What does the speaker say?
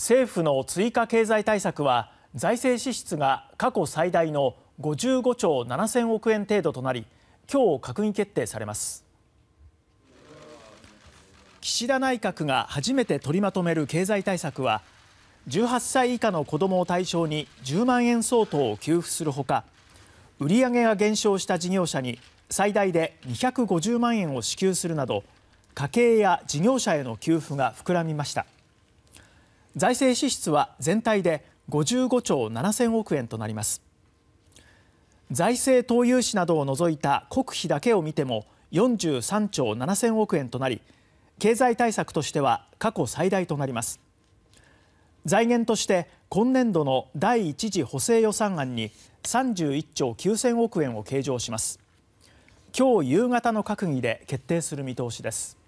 政府の追加経済対策は財政支出が過去最大の55兆7億円程度となり今日閣議決定されます岸田内閣が初めて取りまとめる経済対策は18歳以下の子どもを対象に10万円相当を給付するほか売上が減少した事業者に最大で250万円を支給するなど家計や事業者への給付が膨らみました。財政支出は全体で55兆7000億円となります財政投融資などを除いた国費だけを見ても43兆7000億円となり経済対策としては過去最大となります財源として今年度の第一次補正予算案に31兆9000億円を計上します今日夕方の閣議で決定する見通しです